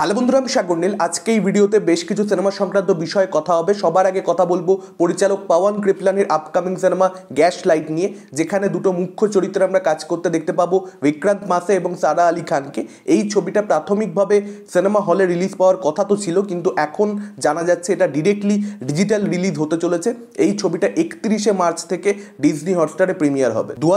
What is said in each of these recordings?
hello বন্ধুরা আমি সাগর নীল আজকে এই ভিডিওতে বেশ কিছু সিনেমা সংক্রান্ত বিষয়ে কথা হবে সবার আগে কথা বলবো পরিচালক পাওয়ান কৃপলানির আপকামিং সিনেমা গ্যাস লাইট নিয়ে যেখানে দুটো মুখ্য চরিত্রে আমরা কাজ করতে দেখতে পাবো বিক্রান্ত মাসে এবং সারা আলী খানকে এই ছবিটা প্রাথমিকভাবে সিনেমা হলে রিলিজ পাওয়ার কথা তো ছিল কিন্তু এখন জানা যাচ্ছে এটা ডিরেক্টলি ডিজিটাল রিলিজ হতে চলেছে এই ছবিটা একত্রিশে মার্চ থেকে ডিজনি হটস্টারে প্রিমিয়ার হবে দু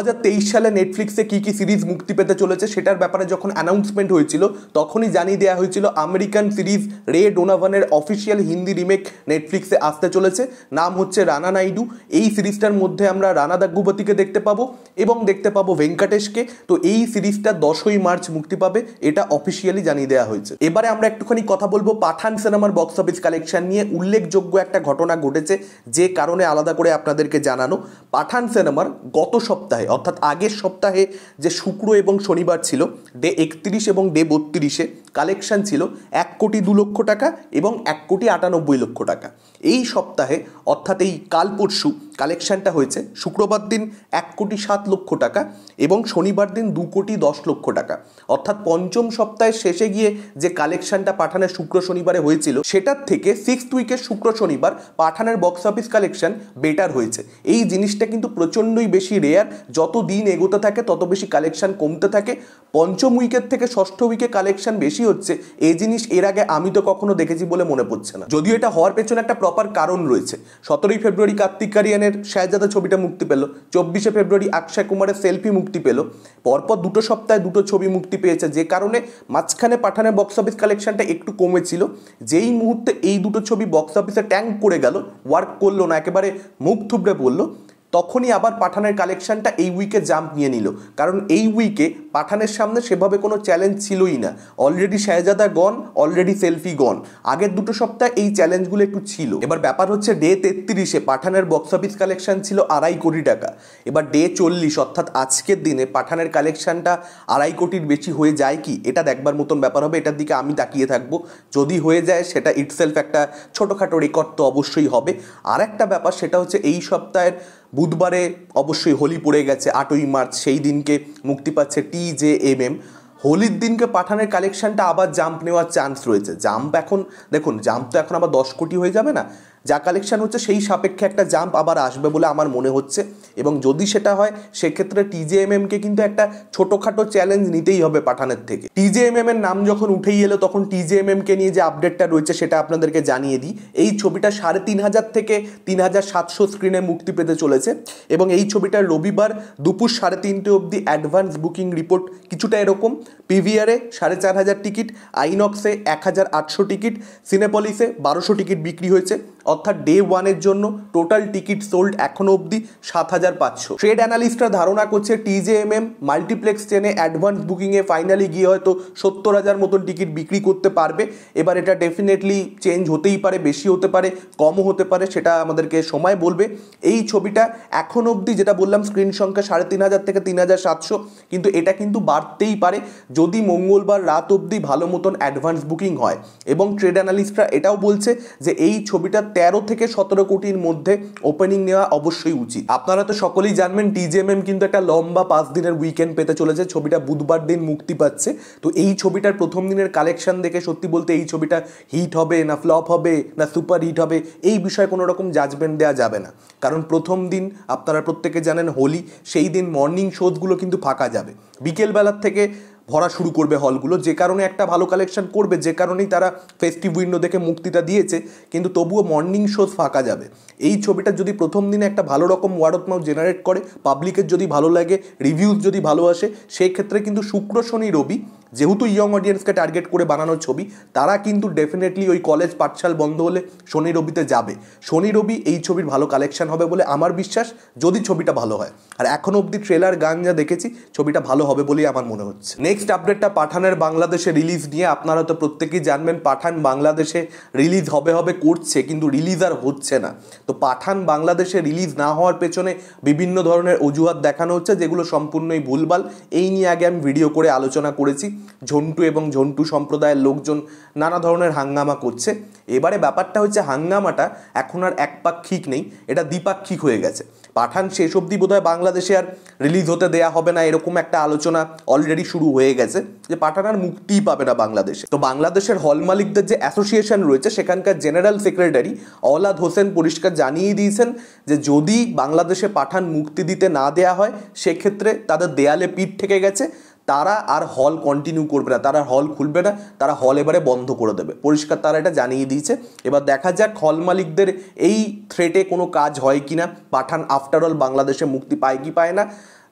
সালে নেটফ্লিক্সে কী কী সিরিজ মুক্তি পেতে চলেছে সেটার ব্যাপারে যখন অ্যানাউন্সমেন্ট হয়েছিল তখনই জানিয়ে দেওয়া হয়েছিল আমেরিকান সিরিজ রে ডোনাভানের অফিসিয়াল হিন্দি রিমেক নেটফ্লিক্সে আসতে চলেছে নাম হচ্ছে রানা নাইডু এই সিরিজটার মধ্যে আমরা রানা দাগ্গুবতিকে দেখতে পাবো এবং দেখতে পাবো ভেঙ্কাটেশকে তো এই সিরিজটা দশই মার্চ মুক্তি পাবে এটা অফিসিয়ালি জানিয়ে দেওয়া হয়েছে এবারে আমরা একটুখানি কথা বলবো পাঠান সিনেমার বক্স অফিস কালেকশন নিয়ে উল্লেখযোগ্য একটা ঘটনা ঘটেছে যে কারণে আলাদা করে আপনাদেরকে জানানো পাঠান সিনেমার গত সপ্তাহে অর্থাৎ আগের সপ্তাহে যে শুক্র এবং শনিবার ছিল ডে একত্রিশ এবং ডে বত্রিশে কালেকশান ছিল এক কোটি দু লক্ষ টাকা এবং এক কোটি আটানব্বই লক্ষ টাকা এই সপ্তাহে অর্থাৎ এই কাল পরশু কালেকশানটা হয়েছে শুক্রবার দিন এক কোটি সাত লক্ষ টাকা এবং শনিবার দিন দু কোটি দশ লক্ষ টাকা অর্থাৎ পঞ্চম সপ্তাহের শেষে গিয়ে যে কালেকশানটা পাঠানের শুক্র শনিবারে হয়েছিল সেটার থেকে সিক্সথ উইকের শুক্র শনিবার পাঠানের বক্স অফিস কালেকশান বেটার হয়েছে এই জিনিসটা কিন্তু প্রচণ্ডই বেশি রেয়ার যত দিন এগোতে থাকে তত বেশি কালেকশান কমতে থাকে পঞ্চম উইকের থেকে ষষ্ঠ উইকে কালেকশান বেশি হচ্ছে এই জিনিস এর আগে আমি তো কখনো দেখেছি বলে মনে পড়ছে না যদিও এটা হওয়ার পেছনে একটা প্রপার কারণ রয়েছে সতেরোই ফেব্রুয়ারি কার্তিক কারিয়ানের শাহজাদা ছবিটা মুক্তি পেল চব্বিশে ফেব্রুয়ারি অক্ষয় কুমারের সেলফি মুক্তি পেল পরপর দুটো সপ্তাহে দুটো ছবি মুক্তি পেয়েছে যে কারণে মাঝখানে পাঠানের বক্স অফিস কালেকশনটা একটু কমেছিল যেই মুহূর্তে এই দুটো ছবি বক্স অফিসে ট্যাঙ্ক করে গেল ওয়ার্ক করলো না একেবারে মুখ থুবড়ে পড়লো তখনই আবার পাঠানের কালেকশনটা এই উইকে জাম্প নিয়ে নিল কারণ এই উইকে পাঠানের সামনে সেভাবে কোনো চ্যালেঞ্জ ছিলই না already Shehzada gone already Selfie gone আগের দুটো সপ্তাহে এই চ্যালেঞ্জগুলো একটু ছিল এবার ব্যাপার হচ্ছে ডে তেত্রিশে পাঠানের বক্স অফিস কালেকশান ছিল আড়াই কোটি টাকা এবার ডে চল্লিশ অর্থাৎ আজকের দিনে পাঠানের কালেকশানটা আড়াই কোটির বেশি হয়ে যায় কি এটা দেখবার মতন ব্যাপার হবে এটার দিকে আমি তাকিয়ে থাকবো যদি হয়ে যায় সেটা ইটসেলফ একটা ছোটোখাটো রেকর্ড তো অবশ্যই হবে আর একটা ব্যাপার সেটা হচ্ছে এই সপ্তাহের বুধবারে অবশ্যই হোলি পড়ে গেছে আটই মার্চ সেই দিনকে মুক্তি পাচ্ছে টি জে এম এম হোলির দিনকে পাঠানের কালেকশানটা আবার জাম্প নেওয়ার চান্স রয়েছে জাম্প এখন দেখুন জাম্প তো এখন আবার দশ কোটি হয়ে যাবে না যা কালেকশান হচ্ছে সেই সাপেক্ষে একটা জাম্প আবার আসবে বলে আমার মনে হচ্ছে এবং যদি সেটা হয় সেক্ষেত্রে টিজেএমএমকে কিন্তু একটা ছোটোখাটো চ্যালেঞ্জ নিতেই হবে পাঠানের থেকে টিজেএমএম এর নাম যখন উঠেই এলো তখন টিজেএমএমকে নিয়ে যে আপডেটটা রয়েছে সেটা আপনাদেরকে জানিয়ে দিই এই ছবিটা সাড়ে তিন হাজার থেকে তিন হাজার সাতশো স্ক্রিনে মুক্তি পেতে চলেছে এবং এই ছবিটার রবিবার দুপুর সাড়ে তিনটে অবধি অ্যাডভান্স বুকিং রিপোর্ট কিছুটা এরকম পিভিআরে সাড়ে চার হাজার টিকিট আইনক্সে এক হাজার আটশো টিকিট সিনেপলিসে বারোশো টিকিট বিক্রি হয়েছে অর্থাৎ ডে ওয়ানের জন্য টোটাল টিকিট সোল্ড এখনও অবধি সাত হাজার পাঁচশো ট্রেড অ্যানালিস্টরা ধারণা করছে টিজেএমএম মাল্টিপ্লেক্স ট্রেনে অ্যাডভান্স বুকিংয়ে ফাইনালি গিয়ে হয়তো সত্তর হাজার মতন টিকিট বিক্রি করতে পারবে এবার এটা ডেফিনেটলি চেঞ্জ হতেই পারে বেশি হতে পারে কমও হতে পারে সেটা আমাদেরকে সময় বলবে এই ছবিটা এখন অবধি যেটা বললাম স্ক্রিন সংখ্যা সাড়ে তিন হাজার থেকে তিন হাজার সাতশো কিন্তু এটা কিন্তু বাড়তেই পারে যদি মঙ্গলবার রাত অবধি ভালো মতন অ্যাডভান্স বুকিং হয় এবং ট্রেড অ্যানালিস্টরা এটাও বলছে যে এই ছবিটা তেরো তেরো থেকে সতেরো কোটির মধ্যে ওপেনিং নেওয়া অবশ্যই উচিত আপনারা তো সকলেই জানবেন টিজিএমএম কিন্তু একটা লম্বা পাঁচ দিনের উইকেন্ড পেতে চলেছে ছবিটা বুধবার দিন মুক্তি পাচ্ছে তো এই ছবিটার প্রথম দিনের কালেকশন দেখে সত্যি বলতে এই ছবিটা হিট হবে না ফ্লপ হবে না সুপার হিট হবে এই বিষয়ে কোনো রকম জাজমেন্ট দেওয়া যাবে না কারণ প্রথম দিন আপনারা প্রত্যেকে জানেন হোলি সেই দিন মর্নিং শোজগুলো কিন্তু ফাঁকা যাবে বিকেলবেলার থেকে ভরা শুরু করবে হলগুলো যে কারণে একটা ভালো কালেকশন করবে যে কারণেই তারা ফেস্টিভ উইন্ডো দেখে মুক্তিটা দিয়েছে কিন্তু তবুও মর্নিং শোজ ফাঁকা যাবে এই ছবিটা যদি প্রথম দিনে একটা ভালো রকম ওয়ার্ড অফ মাউথ জেনারেট করে পাবলিকের যদি ভালো লাগে রিভিউজ যদি ভালো আসে সেক্ষেত্রে কিন্তু শুক্র শনি রবি যেহেতু ইয়ং অডিয়েন্সকে টার্গেট করে বানানো ছবি তারা কিন্তু ডেফিনেটলি ওই কলেজ পাঠশাল বন্ধ হলে শনি রবিতে যাবে শনি রবি এই ছবির ভালো কালেকশন হবে বলে আমার বিশ্বাস যদি ছবিটা ভালো হয় আর এখন অবধি ট্রেলার গান যা দেখেছি ছবিটা ভালো হবে বলেই আমার মনে হচ্ছে নেক্সট আপডেটটা পাঠানের বাংলাদেশে রিলিজ নিয়ে আপনারা তো প্রত্যেকেই জানবেন পাঠান বাংলাদেশে রিলিজ হবে হবে করছে কিন্তু রিলিজ আর হচ্ছে না তো পাঠান বাংলাদেশে রিলিজ না হওয়ার পেছনে বিভিন্ন ধরনের অজুহাত দেখানো হচ্ছে যেগুলো সম্পূর্ণই ভুলবাল এই নিয়ে আগে আমি ভিডিও করে আলোচনা করেছি ঝন্টু এবং ঝন্টু সম্প্রদায়ের লোকজন নানা ধরনের হাঙ্গামা করছে এবারে ব্যাপারটা হচ্ছে হাঙ্গামাটা এখন আর একপাক্ষিক নেই এটা দ্বিপাক্ষিক হয়ে গেছে পাঠান শেষ অবধি বোধহয় বাংলাদেশে আর রিলিজ হতে দেয়া হবে না এরকম একটা আলোচনা অলরেডি শুরু হয়ে গেছে যে পাঠান আর মুক্তিই পাবে না বাংলাদেশে তো বাংলাদেশের হল মালিকদের যে অ্যাসোসিয়েশন রয়েছে সেখানকার জেনারেল সেক্রেটারি অলাদ হোসেন পরিষ্কার জানিয়ে দিয়েছেন যে যদি বাংলাদেশে পাঠান মুক্তি দিতে না দেয়া হয় সেক্ষেত্রে তাদের দেয়ালে পিঠ থেকে গেছে তারা আর হল কন্টিনিউ করবে না তারা হল খুলবে না তারা হল এবারে বন্ধ করে দেবে পরিষ্কার তারা এটা জানিয়ে দিয়েছে এবার দেখা যাক হল মালিকদের এই থ্রেটে কোনো কাজ হয় কি না পাঠান আফটার অল বাংলাদেশে মুক্তি পায় কি পায় না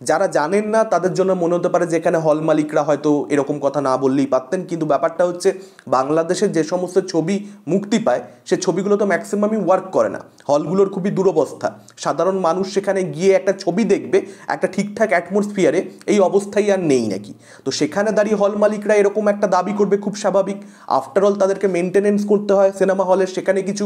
যারা জানেন না তাদের জন্য মনে হতে পারে যে এখানে হল মালিকরা হয়তো এরকম কথা না বললেই পারতেন কিন্তু ব্যাপারটা হচ্ছে বাংলাদেশের যে সমস্ত ছবি মুক্তি পায় সে ছবিগুলো তো ম্যাক্সিমামই ওয়ার্ক করে না হলগুলোর খুবই দুরবস্থা সাধারণ মানুষ সেখানে গিয়ে একটা ছবি দেখবে একটা ঠিকঠাক অ্যাটমসফিয়ারে এই অবস্থাই আর নেই নাকি তো সেখানে দাঁড়িয়ে হল মালিকরা এরকম একটা দাবি করবে খুব স্বাভাবিক আফটারঅল তাদেরকে মেনটেনেন্স করতে হয় সিনেমা হলের সেখানে কিছু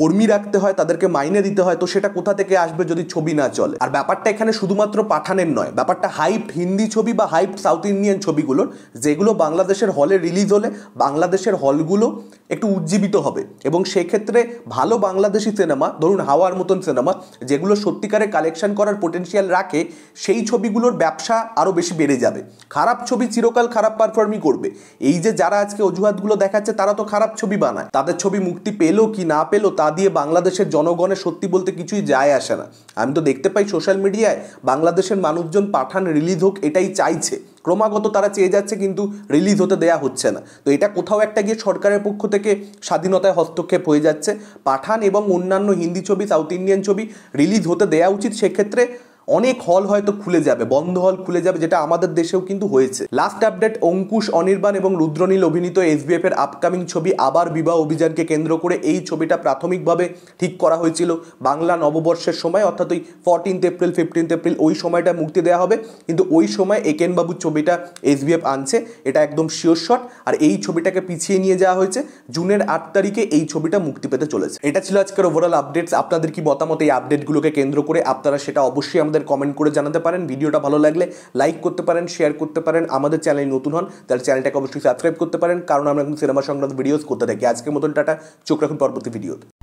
কর্মী রাখতে হয় তাদেরকে মাইনে দিতে হয় তো সেটা কোথা থেকে আসবে যদি ছবি না চলে আর ব্যাপারটা এখানে শুধুমাত্র পাঠানের নয় ব্যাপারটা হাইপ হিন্দি ছবি বা হাইপ সাউথ ইন্ডিয়ান ছবিগুলোর যেগুলো বাংলাদেশের হলে রিলিজ হলে বাংলাদেশের হলগুলো একটু উজ্জীবিত হবে এবং সেক্ষেত্রে ভালো বাংলাদেশি সিনেমা ধরুন হাওয়ার মতন সিনেমা যেগুলো সত্যিকারে কালেকশন করার পোটেন্সিয়াল রাখে সেই ছবিগুলোর ব্যবসা আরও বেশি বেড়ে যাবে খারাপ ছবি চিরকাল খারাপ পারফর্মই করবে এই যে যারা আজকে অজুহাতগুলো দেখাচ্ছে তারা তো খারাপ ছবি বানায় তাদের ছবি মুক্তি পেলো কি না পেলো তা দিয়ে বাংলাদেশের জনগণের সত্যি বলতে কিছুই যায় আসে না আমি তো দেখতে পাই সোশ্যাল মিডিয়ায় বাংলাদেশের মানুষজন পাঠান রিলিজ হোক এটাই চাইছে ক্রমাগত তারা চেয়ে যাচ্ছে কিন্তু রিলিজ হতে দেয়া হচ্ছে না তো এটা কোথাও একটা গিয়ে সরকারের পক্ষ থেকে স্বাধীনতায় হস্তক্ষেপ হয়ে যাচ্ছে পাঠান এবং অন্যান্য হিন্দি ছবি সাউথ ইন্ডিয়ান ছবি রিলিজ হতে দেয়া উচিত সেক্ষেত্রে অনেক হল হয়তো খুলে যাবে বন্ধ হল খুলে যাবে যেটা আমাদের দেশেও কিন্তু হয়েছে লাস্ট আপডেট অঙ্কুশ অনির্বাণ এবং রুদ্রনীল অভিনীত এসবিএফ এর আপকামিং ছবি আবার বিবাহ অভিযানকে কেন্দ্র করে এই ছবিটা প্রাথমিকভাবে ঠিক করা হয়েছিল বাংলা নববর্ষের সময় অর্থাৎ ওই ফোরটিন্থ এপ্রিল ফিফটিন্থ এপ্রিল ওই সময়টা মুক্তি দেওয়া হবে কিন্তু ওই সময় একেনবাবুর ছবিটা এসবিএফ আনছে এটা একদম শিওর শট আর এই ছবিটাকে পিছিয়ে নিয়ে যাওয়া হয়েছে জুনের আট তারিখে এই ছবিটা মুক্তি পেতে চলেছে এটা ছিল আজকের ওভারঅল আপডেটস আপনাদের কি মতামত এই আপডেটগুলোকে কেন্দ্র করে আপনারা সেটা অবশ্যই আমাদের আমাদের কমেন্ট করে জানাতে পারেন ভিডিওটা ভালো লাগলে লাইক করতে পারেন শেয়ার করতে পারেন আমাদের চ্যানেল নতুন হন তাহলে চ্যানেলটাকে অবশ্যই সাবস্ক্রাইব করতে পারেন কারণ আমরা এখন সিনেমা সংক্রান্ত ভিডিওস করতে থাকি আজকের মতন টাটা চোখ রাখুন পরবর্তী ভিডিওতে